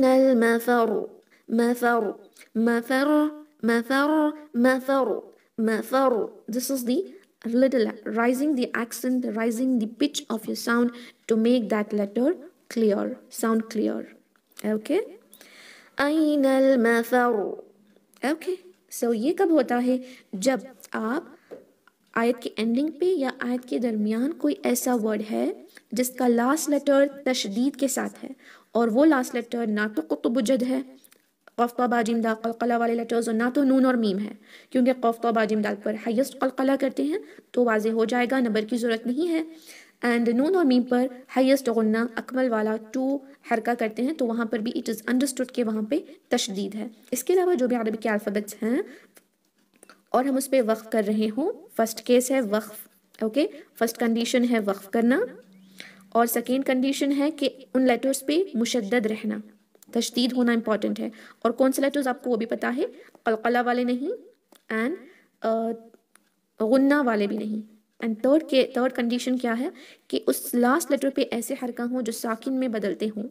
المفر مفر مفر مفر مفر مفر This is the little rising the accent rising the pitch of your sound to make that letter clear sound clear okay ain al mafar okay so ye kab hota hai jab aap आयत के ending पे या आयत के दरमियान कोई ऐसा word है जिसका लास्ट लेटर तशदीद के साथ है और वो लास्ट लेटर ना तो कुतुबुजद है कौफ्ता बाजिमदा कलकला वाले लेटर्स और ना तो नून और मीम है क्योंकि कौफ्ता बाजिमदा पर हाइस्ट कलकला करते हैं तो वाजे हो जाएगा नंबर की ज़रूरत नहीं है एंड नून और मीम पर हाइस्ट गन्ना अकमल वाला टू हरका करते हैं तो वहाँ पर भी इट इज़ अंडरस्टूड के वहाँ पर तशदीद है इसके अलावा जो भी अरबी के अल्फ़ाबेट्स हैं और हम उस पर वक्फ़ कर रहे हों फर्स्ट केस है वक्फ़ ओके फर्स्ट कंडीशन है वक्फ़ करना और सेकेंड कंडीशन है कि उन लेटर्स पे मुशद रहना तशदीद होना इम्पॉर्टेंट है और कौन से लेटर्स आपको वो भी पता है कलकला वाले नहीं एंड गुन्ना वाले भी नहीं एंड थर्ड के थर्ड कंडीशन क्या है कि उस लास्ट लेटर पे ऐसे हरका हों जो साकिन में बदलते हों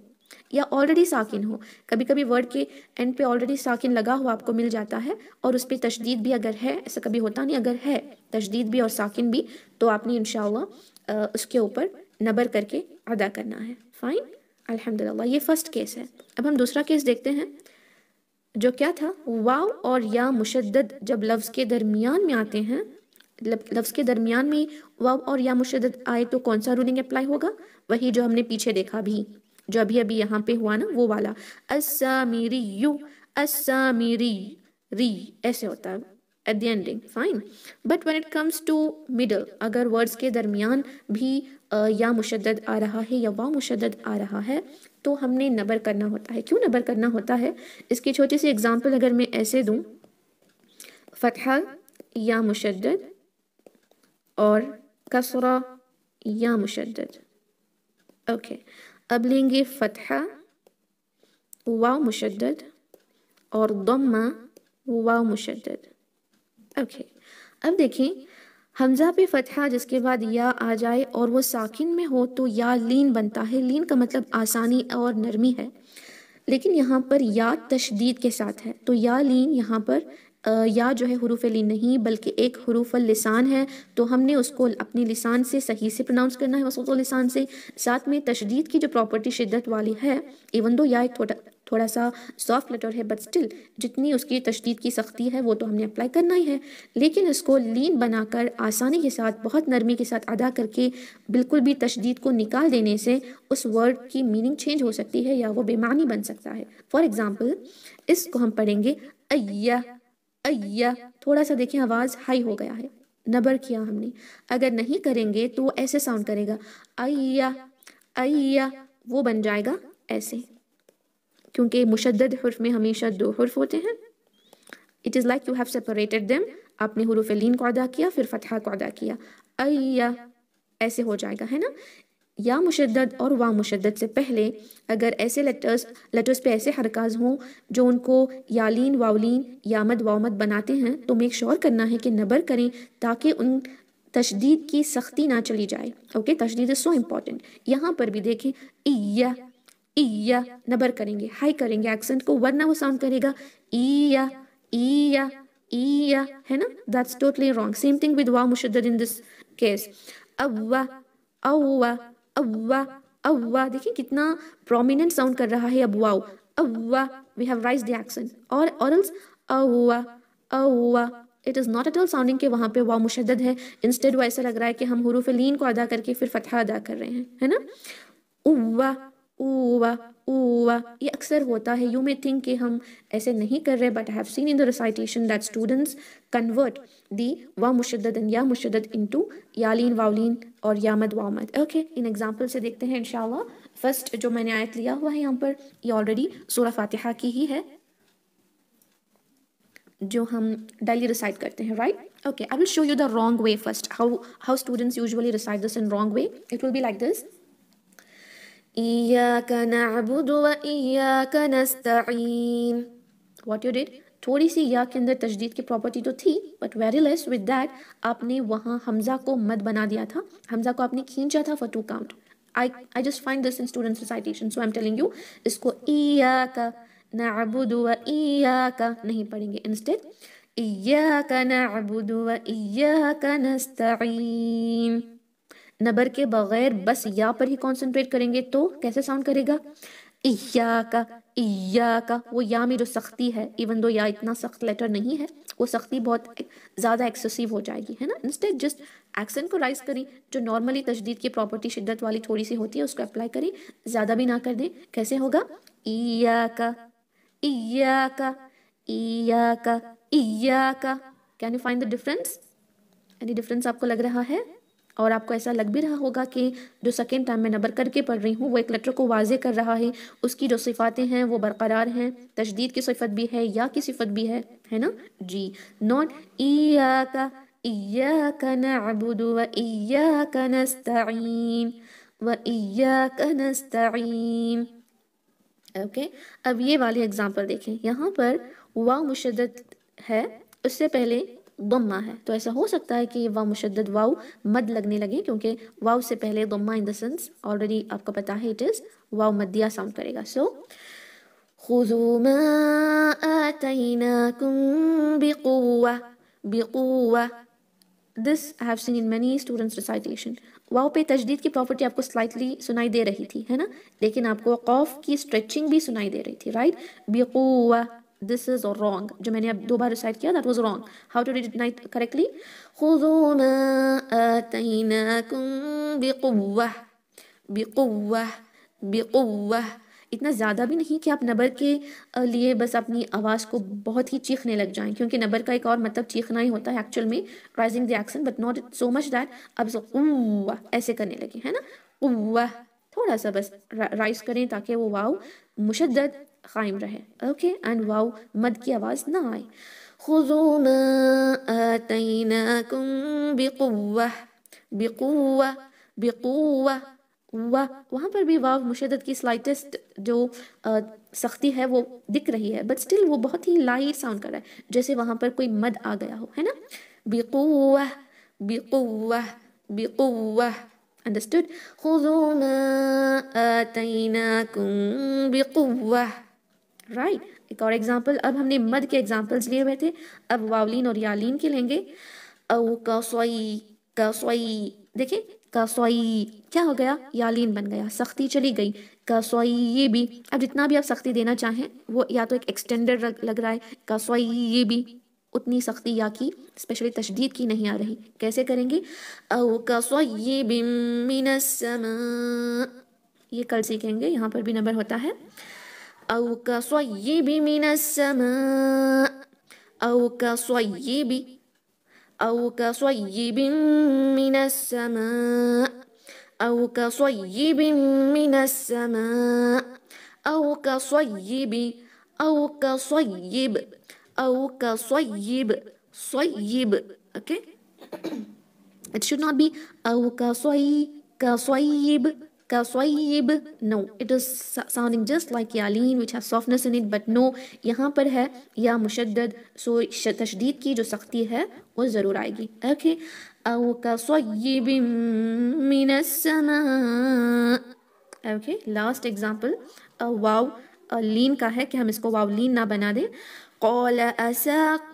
या ऑलरेडी साकिन हो कभी कभी वर्ड के एंड पे ऑलरेडी साकिन लगा हुआ आपको मिल जाता है और उस पर तशदीद भी अगर है ऐसा कभी होता नहीं अगर है तशदीद भी और साकिन भी तो आपने इन उसके ऊपर नबर करके अदा करना है फाइन अल्हम्दुलिल्लाह ये फ़र्स्ट केस है अब हम दूसरा केस देखते हैं जो क्या था वाव और या मुशद जब लफ्ज़ के दरमियान में आते हैं मतलब लफ्ज़ के दरमियान में वाव और या मुशद्दद आए तो कौन सा रूलिंग अप्लाई होगा वही जो हमने पीछे देखा भी जो अभी अभी यहाँ पे हुआ ना वो वाला असामीरी यू असामीरी री ऐसे होता है at the ending fine but when it comes to middle अगर वर्ड्स के दरमियान भी या मुशद आ रहा है या वा मुशद आ रहा है तो हमने नबर करना होता है क्यों नबर करना होता है इसकी छोटी सी एग्ज़ाम्पल अगर मैं ऐसे दूँ फतहा या मुशद और कसरा या मुशद ओके अब लेंगे फतहा वा मुशद और दम्मा वा मुशद ओके अब देखें हमजा पे फतहा जिसके बाद या आ जाए और वो साकिन में हो तो या लीन बनता है लीन का मतलब आसानी और नरमी है लेकिन यहाँ पर या तशदीद के साथ है तो या लीन यहाँ पर या जो है हरूफ नहीं बल्कि एक हरूफ लिसान है तो हमने उसको अपने लिसान से सही से प्रोनाउंस करना है वसूत लिसान से साथ में तशदीद की जो प्रॉपर्टी शिद्दत वाली है इवन दो या एक थोड़ा थोड़ा सा सॉफ्ट लेटर है बट स्टिल जितनी उसकी तशदीद की सख्ती है वो तो हमने अप्लाई करना ही है लेकिन इसको लीन बनाकर आसानी के साथ बहुत नरमी के साथ अदा करके बिल्कुल भी तशदीद को निकाल देने से उस वर्ड की मीनिंग चेंज हो सकती है या वो बेमानी बन सकता है फॉर एग्ज़ाम्पल इसको हम पढ़ेंगे अय्या अय्या थोड़ा सा देखिए आवाज़ हाई हो गया है नबर किया हमने अगर नहीं करेंगे तो वो ऐसे साउंड करेगा अय्या अय्या वो बन जाएगा ऐसे क्योंकि मुशद्दद हर्फ में हमेशा दो हर्फ होते हैं it is like you have separated them आपने हरूफ लीन को अदा किया फिर फतहा को अदा किया अय्या ऐसे हो जाएगा है ना या मुशद और वा मुशद से पहले अगर ऐसे लेटर्स लेटर्स पे ऐसे हरकाज हों जो उनको यालीन वावलिन यामद वामद बनाते हैं तो मेक श्योर करना है कि नबर करें ताकि उन तशदीद की सख्ती ना चली जाए ओके तशदीद इज़ सो इम्पॉर्टेंट यहाँ पर भी देखें ईया या नबर करेंगे हाई करेंगे एक्सेंट को वरना वो साउंड करेगा ईया ईया ईया है ना that's totally wrong same thing with वा मुशद इन दिस केस अव्वा अव्वा अव्वा अव्वा देखिए कितना प्रोमिनेंट साउंड कर रहा है अब वाओ अव्वा we have raise the accent और और एल्स अव्वा अव्वा it is not at all sounding के वहाँ पे वाओ मुशद्दद है इंस्टेड वो ऐसा लग रहा है कि हम हरूफ लीन को अदा करके फिर फतहा अदा कर रहे हैं है ना उव्वा ऊवा ऊवा ये अक्सर होता है यू मे थिंक कि हम ऐसे नहीं कर रहे but have seen in the recitation that students convert the वा मुशद या मुशद टू यालीन वावलिन और यामद वामद ओके इन एग्जाम्पल से देखते हैं इनशाला फर्स्ट जो मैंने आयत लिया हुआ है यहाँ पर ये ऑलरेडी सोलह फातिहा की ही है जो हम डेली रिसाइट करते हैं right okay I will show you the wrong way first how how students usually recite this in wrong way it will be like this إياك نعبد وإياك نستعين What you did? थोड़ी सी या के अंदर तजदीद की प्रॉपर्टी तो थी but very less with that आपने वहाँ हमजा को मत बना दिया था हमजा को आपने खींचा था for two count I I just find this in student recitation so I am telling you इसको इया का नबुद व इया का नहीं पढ़ेंगे इंस्टेड इया का नबुद व इया का नस्तरी नबर के बगैर बस या पर ही कॉन्सेंट्रेट करेंगे तो कैसे साउंड करेगा इया का इया का वो या में जो सख्ती है इवन दो या इतना सख्त लेटर नहीं है वो सख्ती बहुत ज़्यादा एक्सेसिव हो जाएगी है ना इंस्टेड जस्ट एक्सेंट को राइज करें जो नॉर्मली तजदीद की प्रॉपर्टी शिद्दत वाली थोड़ी सी होती है उसको अप्लाई करें ज़्यादा भी ना कर दें कैसे होगा इया का इया का इया का इया का can you find the difference any difference आपको लग रहा है और आपको ऐसा लग भी रहा होगा कि जो सेकेंड टाइम मैं नबर करके पढ़ रही हूँ वो एक लेटर को वाजे कर रहा है उसकी जो सिफातें हैं वो बरकरार हैं तशदीद की सिफत भी है या की सिफत भी है है ना जी नॉट का ओके अब ये वाले एग्ज़ाम्पल देखें यहाँ पर वाह मुशद है उससे पहले दम्मा है तो ऐसा हो सकता है कि वाह मुशद वाव मद लगने लगे क्योंकि वाव से पहले दम्मा इन द सेंस ऑलरेडी आपको पता है इट इज़ वाव मदिया साउंड करेगा सो दिस तजदीद की प्रॉपर्टी आपको स्लाइटली सुनाई दे रही थी है ना लेकिन आपको कौफ की स्ट्रेचिंग भी सुनाई दे रही थी राइट बिकुआ this is wrong जो मैंने अब दो बार recite किया that was wrong how to read it correctly خذوا ما آتيناكم بقوة بقوة بقوة इतना ज़्यादा भी नहीं कि आप नबर के लिए बस अपनी आवाज़ को बहुत ही चीखने लग जाएं क्योंकि नबर का एक और मतलब चीखना ही होता है एक्चुअल में raising the accent but not so much that अब उवा ऐसे करने लगे है ना उवा थोड़ा सा बस राइज करें ताकि वो वाव मुशद्दत कायम रहे ओके एंड वाओ मद की आवाज़ ना आए खुजो वहाँ पर भी वाव मुशदत की स्लाइटेस्ट जो सख्ती है वो दिख रही है बट स्टिल वो बहुत ही लाइट साउंड कर रहा है जैसे वहाँ पर कोई मद आ गया हो है ना बेकुआ बेकुआ बेकुआ अंडरस्टूड खुजो मा आतैनाकुम बेकुआ राइट right? एक और एग्जाम्पल अब हमने मद के एग्जाम्पल्स लिए हुए थे अब वावलिन और यालिन के लेंगे अव कसोई कसोई देखिए कसोई क्या हो गया यालीन बन गया सख्ती चली गई कसोई ये भी अब जितना भी आप सख्ती देना चाहें वो या तो एक एक्सटेंडर लग रहा है कसोई ये भी उतनी सख्ती या की स्पेशली तशदीद की नहीं आ रही कैसे करेंगे ओ कसोई बिमिन ये कल सीखेंगे यहाँ पर भी नंबर होता है أو كصيب من السماء أو كصيب أو كصيب من السماء أو كصيب من السماء أو كصيب أو كصيب أو كصيب صيب okay it should not be أو كصي كصيب कसोईब no it is sounding just like यालीन which have softness in it but no यहाँ पर है या मुशद सो तशदीद की जो सख्ती है वो ज़रूर आएगी ओके अव कसैब ओके लास्ट एग्जाम्पल वाव लीन का है कि हम इसको वाव लीन ना बना दें कौल असाकीन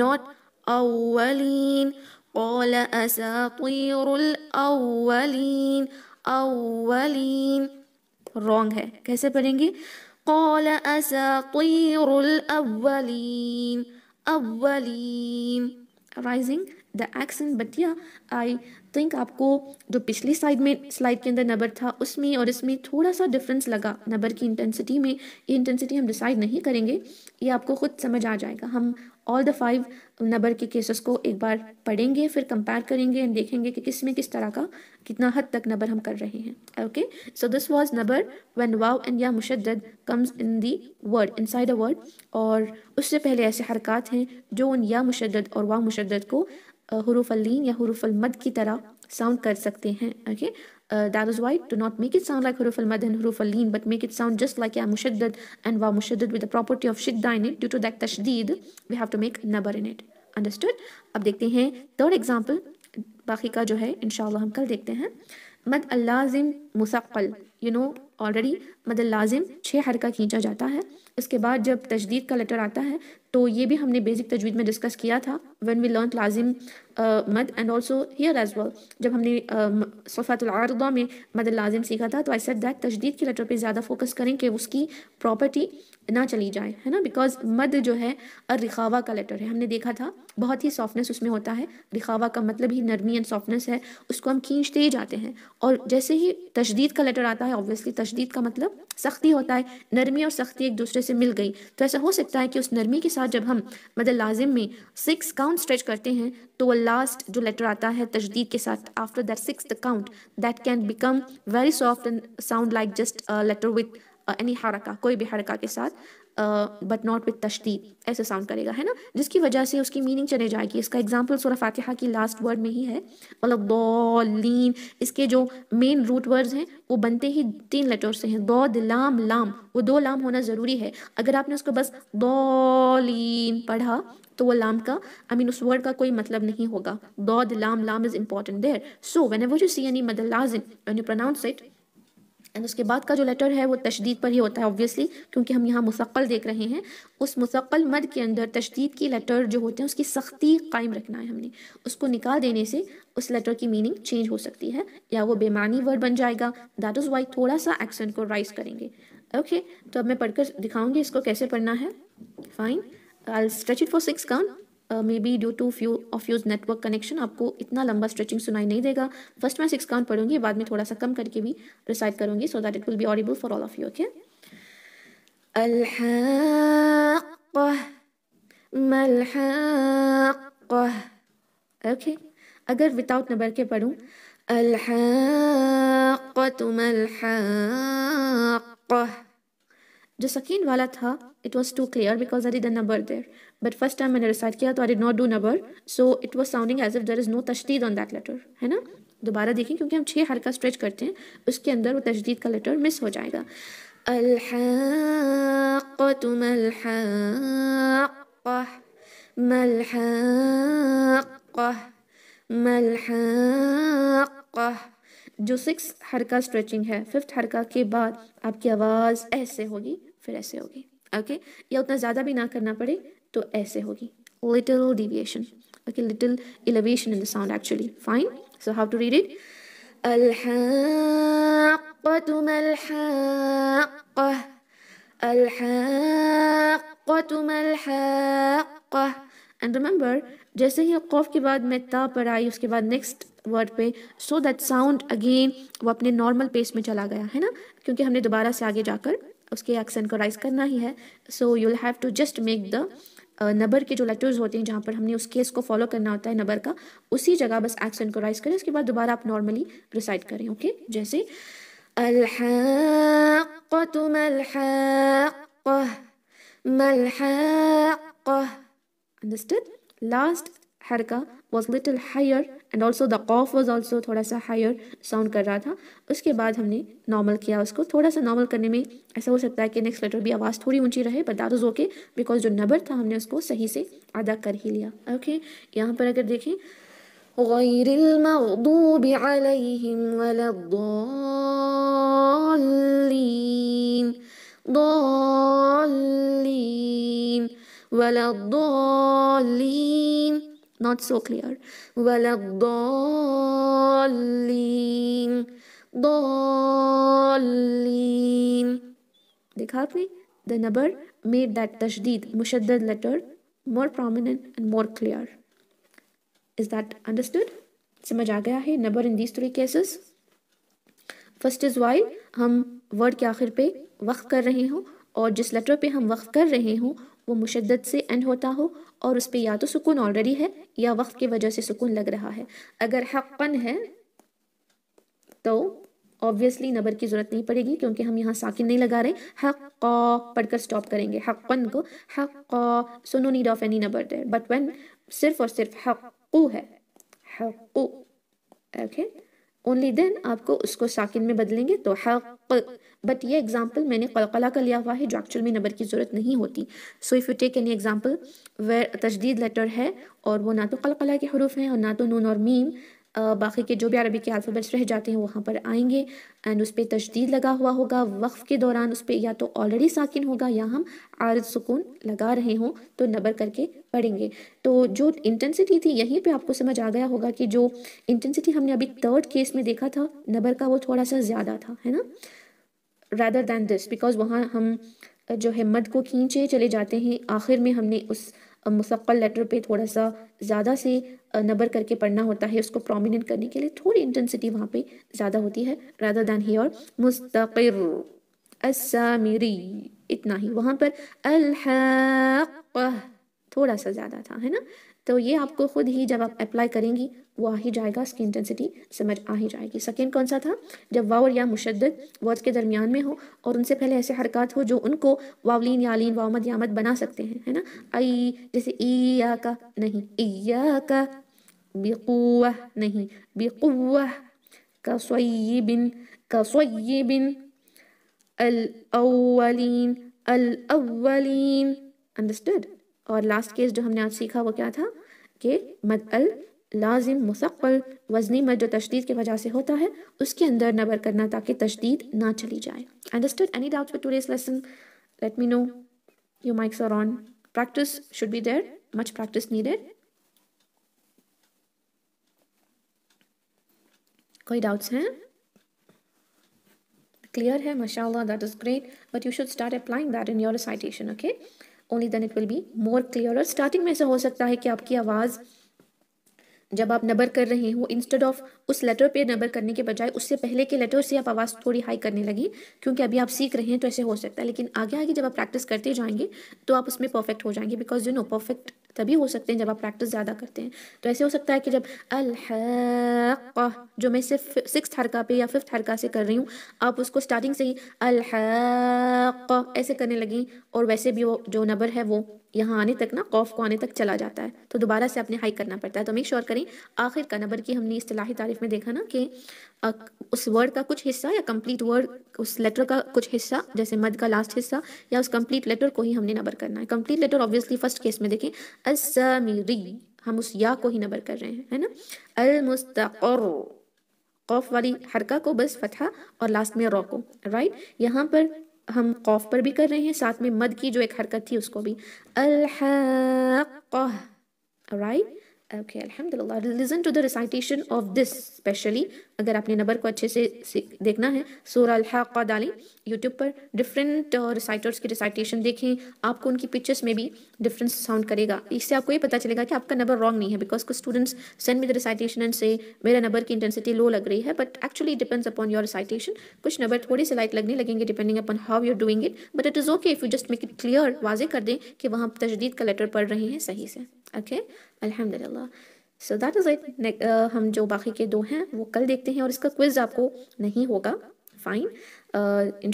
नॉट अवलीन قال اساطير الاولين اولين wrong है कैसे पढ़ेंगे قال اساطير الاولين اولين rising the accent but yeah i think तो आपको जो पिछली स्लाइड में स्लाइड के अंदर नंबर था उसमें और इसमें थोड़ा सा डिफरेंस लगा नंबर की इंटेंसिटी में ये इंटेंसिटी हम डिसाइड नहीं करेंगे ये आपको खुद समझ आ जाएगा हम ऑल द फाइव नंबर के केसेस को एक बार पढ़ेंगे फिर कंपेयर करेंगे एंड देखेंगे कि किस में किस तरह का कितना हद तक नंबर हम कर रहे हैं okay so this was number one वाव एंड या मुशद comes in the word inside a word और उससे पहले ऐसे हरकत हैं जो उन या मुशद और वाव मुशद को हरूफ़ल्लिन या हरूफ़ल मद की तरह साउंड कर सकते हैं okay that is why to not make it sound like हरूफ अल मदन हरूफ अल but make it sound just like या मुशद एंड वा मुशद विद द प्रॉपर्टी ऑफ शिद्दा in it due to that तशदीद वी हैव टू मेक नबर इन इट अंडरस्टूड अब देखते हैं थर्ड एग्जाम्पल बाकी का जो है इंशाल्लाह हम कल देखते हैं मद अल्लाजिम मुसक्कल यू नो ऑलरेडी मदल मतलब लाजिम छः हरका खींचा जाता है इसके बाद जब तजदीद का लेटर आता है तो ये भी हमने बेसिक तजवीद में डिस्कस किया था वन वी लर्न लाजिम मद and also here as well जब हमने सफ़ातुलदा में मद लाजिम सीखा था तो आई सेट दैट तजदीद के लेटर पर ज़्यादा फोकस करें कि उसकी प्रॉपर्टी ना चली जाए है ना बिकॉज मद जो है और रिखावा का लेटर है हमने देखा था बहुत ही सॉफ्टनेस उसमें होता है रिखावा का मतलब ही नरमी एंड सॉफ्टनेस है उसको हम खींचते ही जाते हैं और जैसे ही तशदीद का लेटर आता है ऑब्वियसली तशदीद का मतलब सख्ती होता है नरमी और सख्ती एक दूसरे से मिल गई तो ऐसा हो सकता है कि उस नरमी के साथ जब हम मदद लाजिम में सिक्स काउंट स्ट्रेच करते हैं तो वह लास्ट जो लेटर आता है तशदीद के साथ after that six count that can become very soft and sound like just letter with any हरका कोई भी हरका के साथ बट नॉट विथ तश्ती ऐसे साउंड करेगा है ना जिसकी वजह से उसकी मीनिंग चले जाएगी इसका एग्जाम्पल सूर्य फातिहा की लास्ट वर्ड में ही है मतलब लीन इसके जो मेन रूट वर्ड्स हैं वो बनते ही तीन लेटर से हैं दो दिलाम लाम वो दो लाम होना ज़रूरी है अगर आपने उसको बस लीन पढ़ा तो वो लाम का आई मीन उस वर्ड का कोई मतलब नहीं होगा दौद लाम लाम is important there so whenever you see any मदर लाजिन when you pronounce it and उसके बाद का जो लेटर है वो तशदीद पर ही होता है ऑब्वियसली क्योंकि हम यहाँ मुसक्ल देख रहे हैं उस मुसक्ल मद के अंदर तशदीद की लेटर जो होते हैं उसकी सख्ती कायम रखना है हमने उसको निकाल देने से उस लेटर की मीनिंग चेंज हो सकती है या वो बेमानी वर्ड बन जाएगा दैट इज़ वाई थोड़ा सा एक्सेंट को राइज करेंगे ओके okay, तो अब मैं पढ़कर दिखाऊंगी इसको कैसे पढ़ना है fine I stretch it for six count maybe due to few of use network connection आपको इतना लंबा स्ट्रेचिंग सुनाई नहीं देगा फर्स्ट मैं सिक्स काउंट पढ़ूंगी बाद में थोड़ा सा कम करके भी रिसाइड करूंगी so that it will be audible for all of you okay okay अगर विदाउट नंबर के पढ़ूँ जो सकीन वाला था it was too clear because I नंबर देर बट फर्स्ट टाइम मैंने रिसाइट किया तो आई डिड नॉट डू नबर so it was sounding as if there is no तशदीद ऑन दैट लेटर है ना दोबारा देखें क्योंकि हम छः हल्का स्ट्रेच करते हैं उसके अंदर वो तशदीद का लेटर मिस हो जाएगा जो सिक्स हरका स्ट्रेचिंग है फिफ्थ हरका के बाद आपकी आवाज़ ऐसे होगी फिर ऐसे होगी ओके या उतना ज़्यादा भी ना करना पड़े तो ऐसे होगी little deviation okay little elevation in the sound actually fine so how to read it and remember जैसे ही कॉफ के बाद मैं ता पर आई उसके बाद नेक्स्ट वर्ड पे सो दैट साउंड अगेन वो अपने नॉर्मल पेस में चला गया है ना क्योंकि हमने दोबारा से आगे जाकर उसके एक्सेंट को राइज करना ही है so you'll have to just make the नबर के जो लेटर्स होते हैं जहाँ पर हमने उस केस को फॉलो करना होता है नबर का उसी जगह बस एक्सेंट को राइज करें उसके बाद दोबारा आप नॉर्मली रिसाइड करें ओके जैसे लास्ट लास्ट का was little higher and also the कॉफ वॉज ऑल्सो थोड़ा सा हायर साउंड कर रहा था उसके बाद हमने नॉर्मल किया उसको थोड़ा सा नॉर्मल करने में ऐसा हो सकता है कि नेक्स्ट लेटर भी आवाज़ थोड़ी ऊंची रहे but that is okay because जो नबर था हमने उसको सही से अदा कर ही लिया ओके okay? यहाँ पर अगर देखें غير المغضوب عليهم ولا الضالين ضالين ولا الضالين not so clear ولا الضالين ضالين देखा आपने the number made that tashdid mushaddad letter more prominent and more clear is that understood समझ आ गया है नबर in these three cases first is why हम वर्ड के आखिर पे वक्फ कर रहे हों और जिस लेटर पे हम वक्फ कर रहे हों वो मुशद्दत से एंड होता हो और उस पर या तो सुकून ऑलरेडी है या वक्त की वजह से सुकून लग रहा है अगर हकन है तो ऑब्वियसली नबर की ज़रूरत नहीं पड़ेगी क्योंकि हम यहाँ साकिन नहीं लगा रहे हक पढ़कर स्टॉप करेंगे हकन को हक सुनो नीड ऑफ एनी नबर देर बट वन सिर्फ और सिर्फ हक्कू है ओके okay? ओनली देन आपको उसको साकिन में बदलेंगे तो हक बट ये एग्जाम्पल मैंने कलकला का लिया हुआ है जो एक्चुअल में नबर की ज़रूरत नहीं होती so if you take any example where तजदीद लेटर है और वो ना तो कलकला के हरूफ हैं और ना तो नून और मीम बाकी के जो भी अरबी के अल्फ़ाबेट्स रह जाते हैं वहाँ पर आएंगे एंड उस पर तशदीद लगा हुआ होगा वक्फ़ के दौरान उस पर या तो ऑलरेडी साकिन होगा या हम आरज सुकून लगा रहे हों तो नबर करके पढ़ेंगे तो जो इंटेंसिटी थी यहीं पे आपको समझ आ गया होगा कि जो इंटेंसिटी हमने अभी थर्ड केस में देखा था नबर का वो थोड़ा सा ज़्यादा था है ना रैदर दैन दिस बिकॉज वहाँ हम जो है मद को खींचे चले जाते हैं आखिर में हमने उस मुसक्ल लेटर पे थोड़ा सा ज़्यादा से नबर करके पढ़ना होता है उसको प्रोमिनेंट करने के लिए थोड़ी इंटेंसिटी वहाँ पे ज़्यादा होती है राधा दान ही और मुस्तक़िर असामिरी इतना ही वहाँ पर अल्हक़ थोड़ा सा ज़्यादा था है ना तो ये आपको खुद ही जब आप अप्लाई करेंगी वो आ ही जाएगा इसकी इंटेंसिटी समझ आ ही जाएगी सेकेंड कौन सा था जब वाव या मुशद वर्ड के दरमियान में हो और उनसे पहले ऐसे हरकत हो जो उनको वावलिन यालिन वामद यामद बना सकते हैं है ना आई जैसे ईया का नहीं ईया का बेकुआ नहीं बेकुआ सोई बिन अल अवलिन अल अवलिन अंडरस्टूड और लास्ट केस जो हमने आज सीखा वो क्या था कि मद अल लाजिम मुसक्ल वजनी मद जो तशदीद की वजह से होता है उसके अंदर नबर करना ताकि तशदीद ना चली जाए understand any doubts for today's lesson let me know you mics are on practice should be there much practice needed कोई डाउट्स हैं क्लियर है माशाल्लाह that is great but you should start applying that in your recitation okay only then it will be more clear और starting में ऐसा हो सकता है कि आपकी आवाज़ जब आप नबर कर रहे हो इंस्टेड ऑफ उस लेटर पे नबर करने के बजाय उससे पहले के लेटर से आप आवाज़ थोड़ी हाई करने लगी क्योंकि अभी आप सीख रहे हैं तो ऐसे हो सकता है लेकिन आगे आगे जब आप प्रैक्टिस करते जाएंगे तो आप उसमें परफेक्ट हो जाएंगे बिकॉज यू नो परफेक्ट तभी हो सकते हैं जब आप प्रैक्टिस ज़्यादा करते हैं तो ऐसे हो सकता है कि जब अल जो मैं सिर्फ सिक्स हरका पे या फिफ्थ हरका से कर रही हूँ आप उसको स्टार्टिंग से ही अल ऐसे करने लगी और वैसे भी वो जो नबर है वो यहाँ आने तक ना कौफ को आने तक चला जाता है तो दोबारा से आपने हाइक करना पड़ता है तो मेक श्योर करें आखिर का नंबर की हमने इसलाही तारीफ में देखा ना कि उस वर्ड का कुछ हिस्सा या कंप्लीट वर्ड उस लेटर का कुछ हिस्सा जैसे मद का लास्ट हिस्सा या उस कंप्लीट लेटर को ही हमने नंबर करना है complete letter obviously first case में देखें असमीरी हम उस या को ही नंबर कर रहे हैं है ना अलमुस्तर कौफ वाली हरका को बस फतहा और लास्ट में रॉ को राइट यहाँ पर हम खौफ पर भी कर रहे हैं साथ में मद की जो एक हरकत थी उसको भी राइट ओके अलहमदिल्ला listen to the recitation of this specially अगर आपने नंबर को अच्छे से देखना है सूरह डाली यूट्यूब पर डिफरेंट रिसाइटर्स की रिसाइटेशन देखें आपको उनकी पिक्चर्स में भी डिफरेंस साउंड करेगा इससे आपको ये पता चलेगा कि आपका नंबर रॉन्ग नहीं है बिकॉज कुछ students send the recitation and से मेरा नंबर की इंटेंसिटी लो लग रही है but actually depends upon your recitation कुछ नंबर थोड़ी से लाइट लगने लगेंगे depending upon how you're doing it but it is okay if you just make it clear वाजे कर दें कि वहाँ तजदीद का लेटर पढ़ रहे हैं सही से ओके okay? अलहमदिल्ला सो दैट इज़ इट हम जो बाकी के दो हैं वो कल देखते हैं और इसका क्विज़ आपको नहीं होगा फाइन इन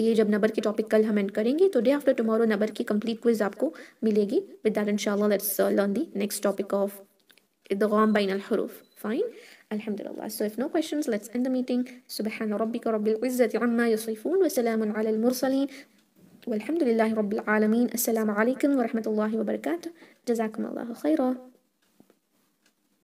ये जब नंबर के टॉपिक कल हम एंड करेंगे तो डे आफ्टर टुमारो नंबर की कंप्लीट क्विज आपको मिलेगी विद दैट इंशाल्लाह let's learn the next topic of إدغام بين الحروف fine الحمد لله so if no questions let's end the meeting سبحان ربك رب العزة عما يصفون وسلام على المرسلين والحمد لله رب العالمين السلام عليكم ورحمة الله وبركاته جزاكم الله خيرا